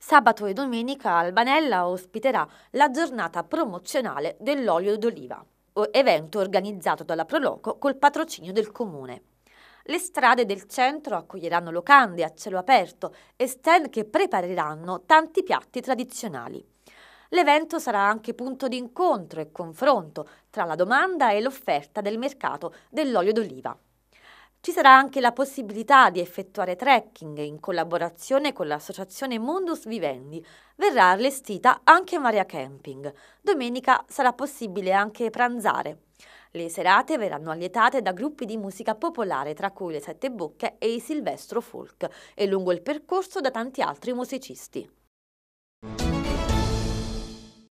Sabato e domenica Albanella ospiterà la giornata promozionale dell'olio d'oliva, evento organizzato dalla Proloco col patrocinio del comune. Le strade del centro accoglieranno locande a cielo aperto e stand che prepareranno tanti piatti tradizionali. L'evento sarà anche punto di incontro e confronto tra la domanda e l'offerta del mercato dell'olio d'oliva. Ci sarà anche la possibilità di effettuare trekking in collaborazione con l'associazione Mundus Vivendi. Verrà allestita anche Maria camping. Domenica sarà possibile anche pranzare. Le serate verranno allietate da gruppi di musica popolare, tra cui le Sette Bocche e i Silvestro Folk, e lungo il percorso da tanti altri musicisti.